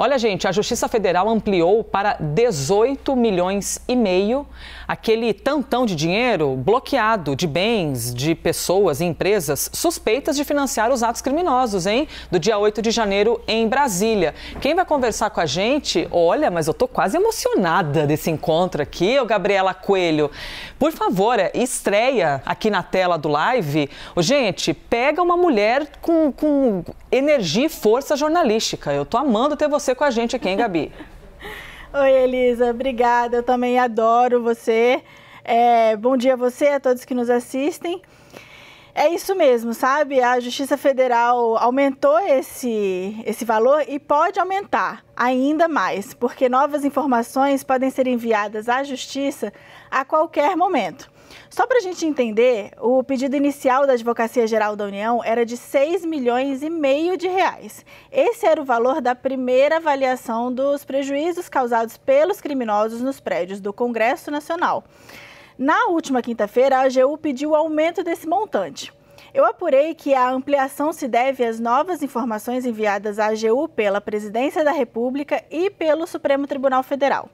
Olha, gente, a Justiça Federal ampliou para 18 milhões e meio aquele tantão de dinheiro bloqueado de bens, de pessoas e empresas suspeitas de financiar os atos criminosos, hein? Do dia 8 de janeiro em Brasília. Quem vai conversar com a gente? Olha, mas eu tô quase emocionada desse encontro aqui, ô Gabriela Coelho. Por favor, é estreia aqui na tela do live. Ô, gente, pega uma mulher com, com energia e força jornalística. Eu tô amando ter você você com a gente aqui, hein, Gabi? Oi, Elisa, obrigada. Eu também adoro você. É, bom dia a você, a todos que nos assistem. É isso mesmo, sabe? A Justiça Federal aumentou esse, esse valor e pode aumentar ainda mais, porque novas informações podem ser enviadas à Justiça a qualquer momento. Só para a gente entender, o pedido inicial da Advocacia Geral da União era de 6 milhões e meio de reais. Esse era o valor da primeira avaliação dos prejuízos causados pelos criminosos nos prédios do Congresso Nacional. Na última quinta-feira, a AGU pediu aumento desse montante. Eu apurei que a ampliação se deve às novas informações enviadas à AGU pela Presidência da República e pelo Supremo Tribunal Federal.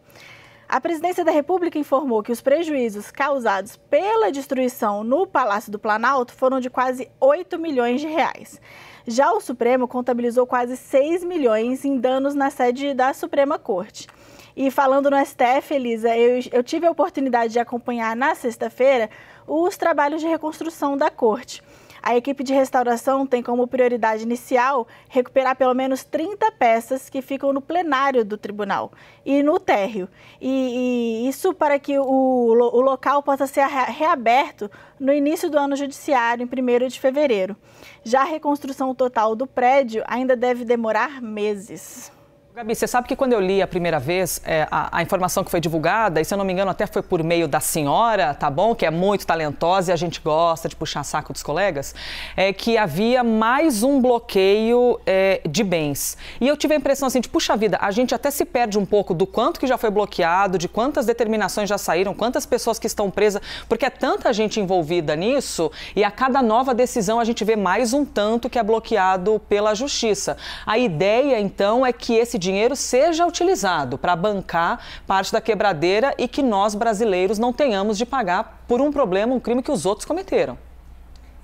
A Presidência da República informou que os prejuízos causados pela destruição no Palácio do Planalto foram de quase 8 milhões de reais. Já o Supremo contabilizou quase 6 milhões em danos na sede da Suprema Corte. E falando no STF, Elisa, eu, eu tive a oportunidade de acompanhar na sexta-feira os trabalhos de reconstrução da corte. A equipe de restauração tem como prioridade inicial recuperar pelo menos 30 peças que ficam no plenário do tribunal e no térreo. E, e isso para que o, o local possa ser reaberto no início do ano judiciário, em 1 de fevereiro. Já a reconstrução total do prédio ainda deve demorar meses. Gabi, você sabe que quando eu li a primeira vez é, a, a, informação que foi divulgada, e se eu não me engano até foi por meio da senhora, tá bom? Que é muito talentosa e a gente gosta de puxar saco dos colegas, é que havia mais um bloqueio é, de bens. E eu tive a impressão assim de, puxa vida, a gente até se perde um pouco do quanto que já foi bloqueado, de quantas determinações já saíram, quantas pessoas que estão presas, porque é tanta gente envolvida nisso e a cada nova decisão a gente vê mais um tanto que é bloqueado pela justiça. A ideia, então, é que esse dinheiro seja utilizado para bancar parte da quebradeira e que nós brasileiros não tenhamos de pagar por um problema, um crime que os outros cometeram.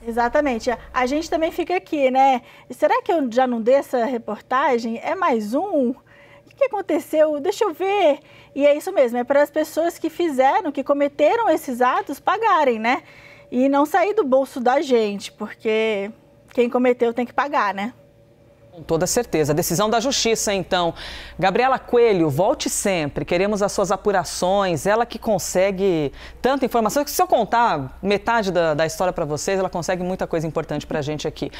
Exatamente. A gente também fica aqui, né? Será que eu já não dei essa reportagem? É mais um? O que aconteceu? Deixa eu ver. E é isso mesmo, é para as pessoas que fizeram, que cometeram esses atos, pagarem, né? E não sair do bolso da gente, porque quem cometeu tem que pagar, né? Com toda certeza. Decisão da Justiça, então. Gabriela Coelho, volte sempre. Queremos as suas apurações. Ela que consegue tanta informação se eu contar metade da, da história para vocês, ela consegue muita coisa importante para a gente aqui.